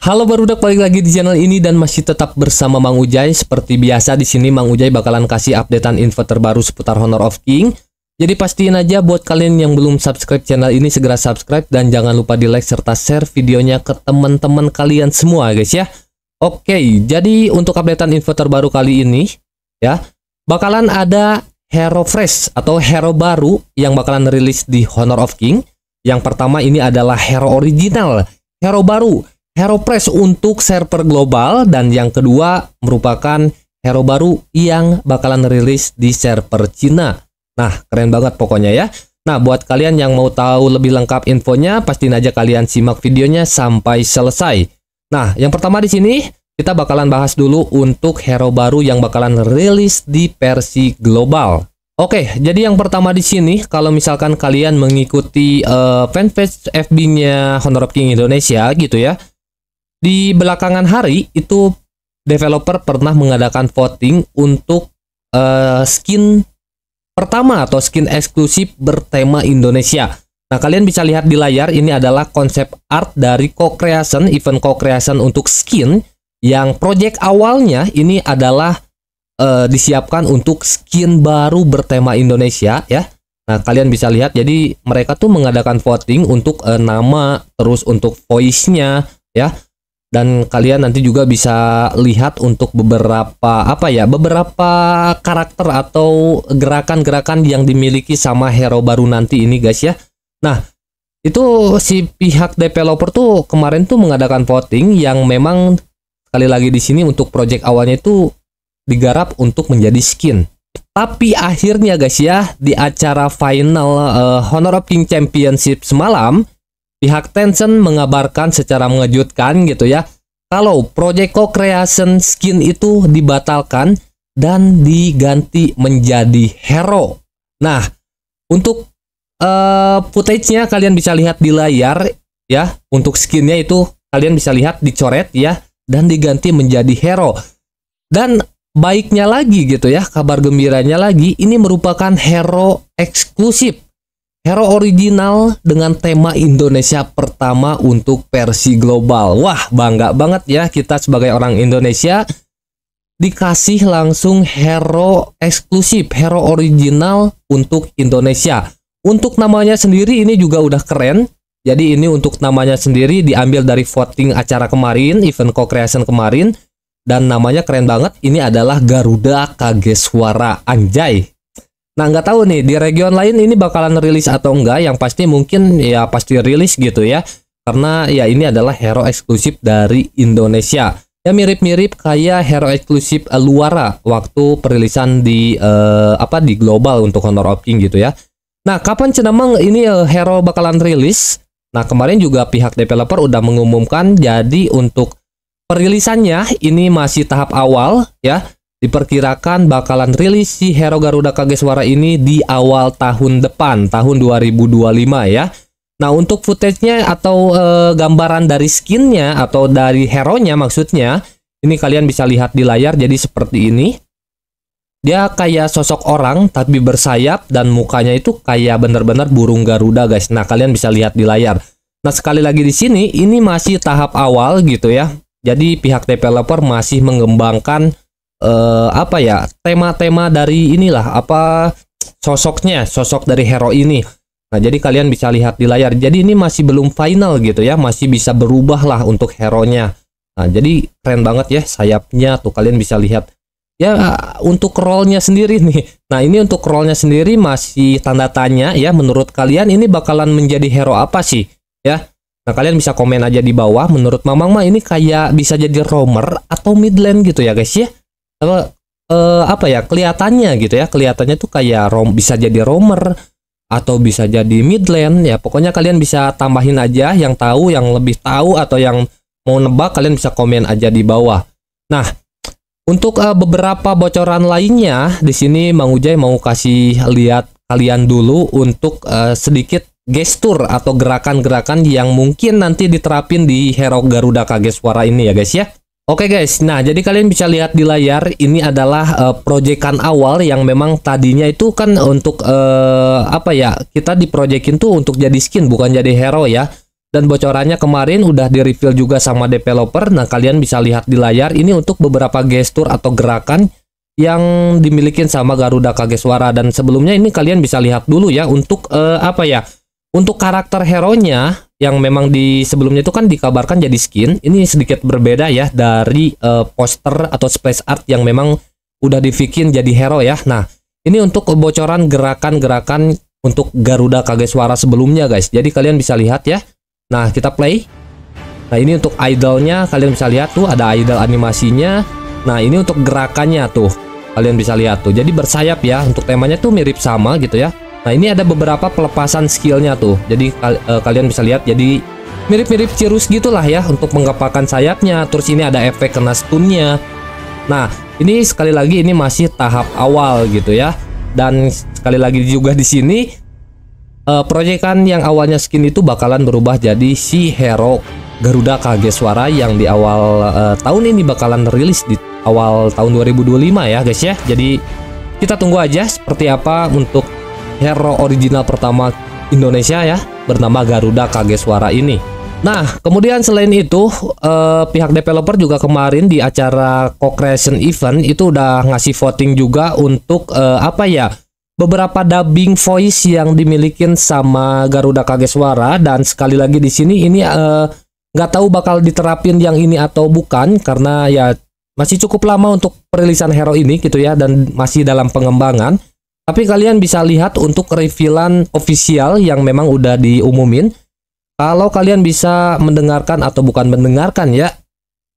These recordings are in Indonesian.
Halo barudak balik lagi di channel ini dan masih tetap bersama Mang Ujai. Seperti biasa di sini Mang Ujai bakalan kasih updatean info terbaru seputar Honor of King. Jadi pastiin aja buat kalian yang belum subscribe channel ini segera subscribe dan jangan lupa di like serta share videonya ke teman-teman kalian semua guys ya. Oke, jadi untuk updatean info terbaru kali ini ya bakalan ada hero fresh atau hero baru yang bakalan rilis di Honor of King. Yang pertama ini adalah hero original, hero baru HeroPress untuk server global dan yang kedua merupakan hero baru yang bakalan rilis di server Cina. Nah, keren banget pokoknya ya. Nah, buat kalian yang mau tahu lebih lengkap infonya, pastiin aja kalian simak videonya sampai selesai. Nah, yang pertama di sini kita bakalan bahas dulu untuk hero baru yang bakalan rilis di versi global. Oke, jadi yang pertama di sini kalau misalkan kalian mengikuti uh, fanpage FB-nya Honor of King Indonesia gitu ya. Di belakangan hari itu developer pernah mengadakan voting untuk uh, skin pertama atau skin eksklusif bertema Indonesia. Nah, kalian bisa lihat di layar ini adalah konsep art dari co-creation, event co-creation untuk skin yang project awalnya ini adalah uh, disiapkan untuk skin baru bertema Indonesia ya. Nah, kalian bisa lihat jadi mereka tuh mengadakan voting untuk uh, nama, terus untuk voice-nya ya dan kalian nanti juga bisa lihat untuk beberapa apa ya beberapa karakter atau gerakan-gerakan yang dimiliki sama hero baru nanti ini guys ya nah itu si pihak developer tuh kemarin tuh mengadakan voting yang memang sekali lagi di sini untuk project awalnya itu digarap untuk menjadi skin tapi akhirnya guys ya di acara final uh, Honor of King Championship semalam pihak Tencent mengabarkan secara mengejutkan gitu ya, kalau Project Co-Creation Skin itu dibatalkan dan diganti menjadi Hero. Nah, untuk uh, footage-nya kalian bisa lihat di layar ya, untuk skinnya itu kalian bisa lihat dicoret ya dan diganti menjadi Hero. Dan baiknya lagi gitu ya, kabar gembiranya lagi ini merupakan Hero eksklusif Hero original dengan tema Indonesia pertama untuk versi global. Wah, bangga banget ya kita sebagai orang Indonesia dikasih langsung hero eksklusif, hero original untuk Indonesia. Untuk namanya sendiri ini juga udah keren. Jadi ini untuk namanya sendiri diambil dari voting acara kemarin, event co-creation kemarin. Dan namanya keren banget, ini adalah Garuda Kageswara Anjay. Nah nggak tahu nih di region lain ini bakalan rilis atau enggak yang pasti mungkin ya pasti rilis gitu ya karena ya ini adalah hero eksklusif dari Indonesia ya mirip-mirip kayak hero eksklusif luara waktu perilisan di eh, apa di global untuk Honor of King gitu ya. Nah kapan cenamang ini eh, hero bakalan rilis? Nah kemarin juga pihak developer udah mengumumkan jadi untuk perilisannya ini masih tahap awal ya diperkirakan bakalan rilis si Hero Garuda Kageswara ini di awal tahun depan, tahun 2025 ya. Nah, untuk footage-nya atau e, gambaran dari skinnya atau dari hero-nya maksudnya, ini kalian bisa lihat di layar jadi seperti ini. Dia kayak sosok orang tapi bersayap dan mukanya itu kayak bener-bener burung Garuda, guys. Nah, kalian bisa lihat di layar. Nah, sekali lagi di sini ini masih tahap awal gitu ya. Jadi pihak developer masih mengembangkan uh, apa ya tema-tema dari inilah apa sosoknya sosok dari hero ini nah jadi kalian bisa lihat di layar jadi ini masih belum final gitu ya masih bisa berubah lah untuk hero nya nah jadi keren banget ya sayapnya tuh kalian bisa lihat ya untuk nya sendiri nih nah ini untuk nya sendiri masih tanda tanya ya menurut kalian ini bakalan menjadi hero apa sih ya Nah, kalian bisa komen aja di bawah. Menurut Mamang mah ini kayak bisa jadi romer atau mid gitu ya, guys ya apa eh, apa ya kelihatannya gitu ya kelihatannya tuh kayak rom bisa jadi romer atau bisa jadi midland ya pokoknya kalian bisa tambahin aja yang tahu yang lebih tahu atau yang mau nebak kalian bisa komen aja di bawah nah untuk uh, beberapa bocoran lainnya di sini Mang Ujay mau kasih lihat kalian dulu untuk uh, sedikit gestur atau gerakan-gerakan yang mungkin nanti diterapin di Hero Garuda Kage Suara ini ya guys ya Oke okay guys, nah jadi kalian bisa lihat di layar ini adalah uh, proyekan awal yang memang tadinya itu kan untuk uh, apa ya kita diproyekin tuh untuk jadi skin bukan jadi hero ya. Dan bocorannya kemarin udah di-reveal juga sama developer. Nah kalian bisa lihat di layar ini untuk beberapa gestur atau gerakan yang dimiliki sama Garuda Kageswara dan sebelumnya ini kalian bisa lihat dulu ya untuk uh, apa ya untuk karakter hero nya yang memang di sebelumnya itu kan dikabarkan jadi skin ini sedikit berbeda ya dari uh, poster atau space art yang memang udah dibikin jadi hero ya nah ini untuk kebocoran gerakan-gerakan untuk Garuda Kage Suara sebelumnya guys jadi kalian bisa lihat ya nah kita play nah ini untuk idolnya kalian bisa lihat tuh ada idol animasinya nah ini untuk gerakannya tuh kalian bisa lihat tuh jadi bersayap ya untuk temanya tuh mirip sama gitu ya Nah ini ada beberapa pelepasan skillnya tuh. Jadi kal uh, kalian bisa lihat jadi mirip-mirip Cirrus gitulah ya untuk menggapakan sayapnya. Terus ini ada efek kena stunnya. Nah ini sekali lagi ini masih tahap awal gitu ya. Dan sekali lagi juga di sini uh, proyekan yang awalnya skin itu bakalan berubah jadi si hero Garuda Kage Suara yang di awal uh, tahun ini bakalan rilis di awal tahun 2025 ya guys ya. Jadi kita tunggu aja seperti apa untuk hero original pertama Indonesia ya bernama Garuda Kage Suara ini. Nah, kemudian selain itu eh, pihak developer juga kemarin di acara co-creation event itu udah ngasih voting juga untuk eh, apa ya? beberapa dubbing voice yang dimiliki sama Garuda Kage Suara dan sekali lagi di sini ini eh, nggak eh, tahu bakal diterapin yang ini atau bukan karena ya masih cukup lama untuk perilisan hero ini gitu ya dan masih dalam pengembangan. Tapi kalian bisa lihat untuk revealan official yang memang udah diumumin. Kalau kalian bisa mendengarkan atau bukan mendengarkan ya,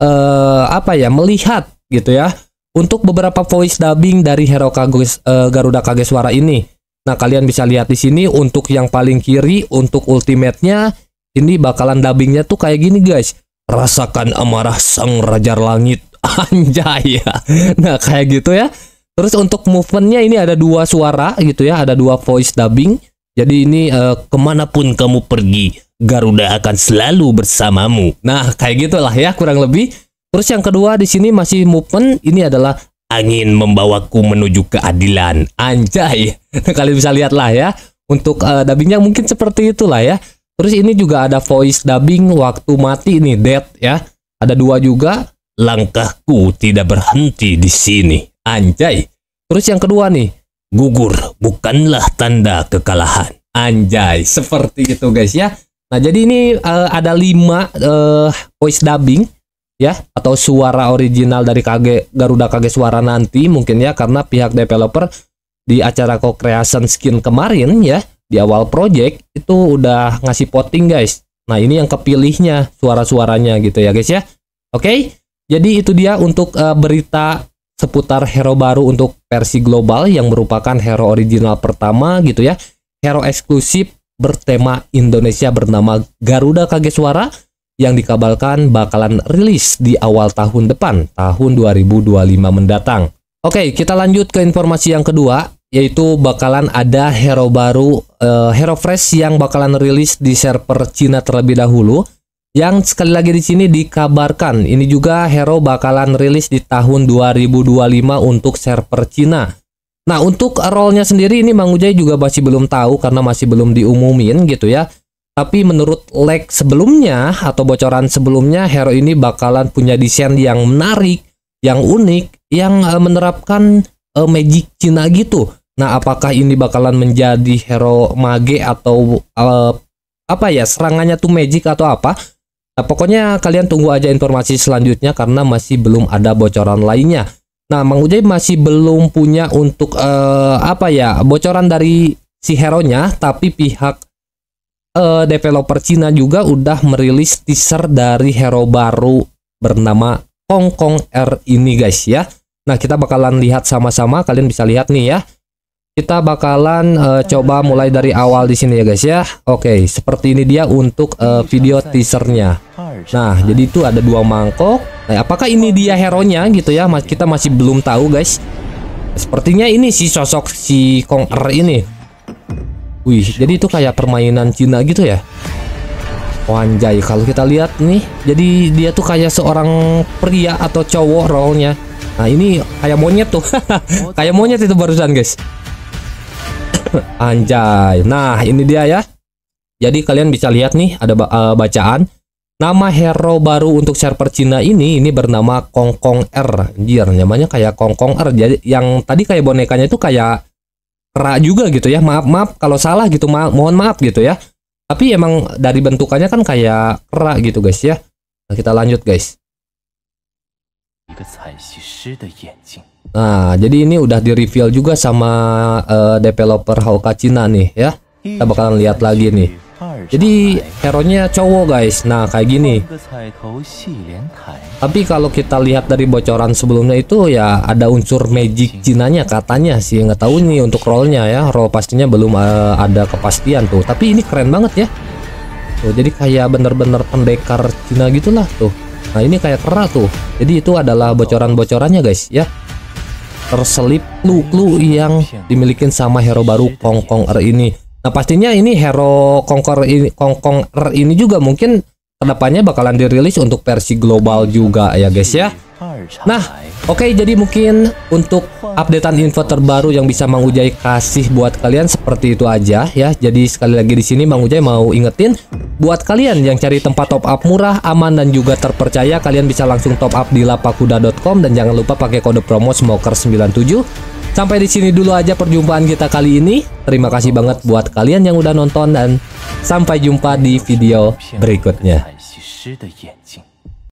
eh, apa ya, melihat gitu ya. Untuk beberapa voice dubbing dari Hero Kages, eh, Garuda Kage Suara ini. Nah, kalian bisa lihat di sini untuk yang paling kiri, untuk ultimate-nya, ini bakalan dubbingnya tuh kayak gini guys. Rasakan amarah sang Raja Langit. Anjay ya. Nah, kayak gitu ya. Terus untuk movementnya ini ada dua suara gitu ya, ada dua voice dubbing. Jadi ini uh, kemanapun kamu pergi, Garuda akan selalu bersamamu. Nah kayak gitulah ya kurang lebih. Terus yang kedua di sini masih movement ini adalah angin membawaku menuju keadilan. Anjay, kalian bisa lihat lah ya. Untuk uh, dubbingnya mungkin seperti itulah ya. Terus ini juga ada voice dubbing waktu mati nih dead ya. Ada dua juga. Langkahku tidak berhenti di sini. Anjay. Terus yang kedua nih, gugur bukanlah tanda kekalahan. Anjay, seperti itu guys ya. Nah, jadi ini uh, ada lima uh, voice dubbing ya atau suara original dari KG Garuda kage Suara nanti mungkin ya karena pihak developer di acara co-creation skin kemarin ya di awal project itu udah ngasih voting guys. Nah, ini yang kepilihnya suara-suaranya gitu ya guys ya. Oke. Okay? Jadi itu dia untuk uh, berita seputar hero baru untuk versi global yang merupakan hero original pertama gitu ya. Hero eksklusif bertema Indonesia bernama Garuda Suara yang dikabarkan bakalan rilis di awal tahun depan, tahun 2025 mendatang. Oke, kita lanjut ke informasi yang kedua, yaitu bakalan ada hero baru, uh, hero fresh yang bakalan rilis di server Cina terlebih dahulu yang sekali lagi di sini dikabarkan, ini juga Hero bakalan rilis di tahun 2025 untuk server Cina. Nah, untuk role-nya sendiri ini Mang Ujai juga masih belum tahu karena masih belum diumumin gitu ya. Tapi menurut leg sebelumnya atau bocoran sebelumnya, Hero ini bakalan punya desain yang menarik, yang unik, yang eh, menerapkan uh, magic Cina gitu. Nah, apakah ini bakalan menjadi hero mage atau uh, apa ya serangannya tuh magic atau apa? Nah, pokoknya kalian tunggu aja informasi selanjutnya karena masih belum ada bocoran lainnya. Nah, Mang Ujay masih belum punya untuk uh, apa ya bocoran dari si hero-nya, tapi pihak uh, developer Cina juga udah merilis teaser dari hero baru bernama Hong Kong R ini guys ya. Nah, kita bakalan lihat sama-sama, kalian bisa lihat nih ya kita bakalan uh, coba mulai dari awal di sini ya guys ya. Oke, okay, seperti ini dia untuk uh, video teasernya. Nah, jadi itu ada dua mangkok. Nah, apakah ini dia hero-nya gitu ya? Mas Kita masih belum tahu guys. Sepertinya ini si sosok si Kong Er ini. Wih, jadi itu kayak permainan Cina gitu ya. Wanjay, kalau kita lihat nih, jadi dia tuh kayak seorang pria atau cowok role-nya. Nah, ini kayak monyet tuh. kayak monyet itu barusan, guys. Anjay. Nah, ini dia ya. Jadi kalian bisa lihat nih ada eh, bacaan Nama hero baru untuk server Cina ini ini bernama Kong Kong R. Anjir, namanya kayak Kong Kong R. Jadi yang tadi kayak bonekanya itu kayak kera juga gitu ya. Maaf, maaf kalau salah gitu. Ma mohon maaf gitu ya. Tapi emang dari bentukannya kan kayak kera gitu guys ya. Nah, kita lanjut guys. 一个采西施的眼睛。Nah, jadi ini udah di-reveal juga sama uh, developer Hauka Cina nih ya. Kita bakalan lihat lagi nih. Jadi hero-nya cowok guys. Nah, kayak gini. Tapi kalau kita lihat dari bocoran sebelumnya itu ya ada unsur magic Cinanya katanya sih nggak tahu nih untuk role-nya ya. Role pastinya belum uh, ada kepastian tuh. Tapi ini keren banget ya. Tuh, jadi kayak bener-bener pendekar Cina gitulah tuh. Nah, ini kayak kera tuh. Jadi itu adalah bocoran-bocorannya guys ya terselip lu-lu yang dimiliki sama hero baru Kong Kong er ini. Nah pastinya ini hero Kongkor er ini Kongkong R er ini juga mungkin kedepannya bakalan dirilis untuk versi global juga ya guys ya. Nah oke okay, jadi mungkin untuk updatean info terbaru yang bisa Mang Ujai kasih buat kalian seperti itu aja ya. Jadi sekali lagi di sini Mang Ujai mau ingetin Buat kalian yang cari tempat top up murah, aman dan juga terpercaya, kalian bisa langsung top up di lapakuda.com dan jangan lupa pakai kode promo smoker97. Sampai di sini dulu aja perjumpaan kita kali ini. Terima kasih banget buat kalian yang udah nonton dan sampai jumpa di video berikutnya.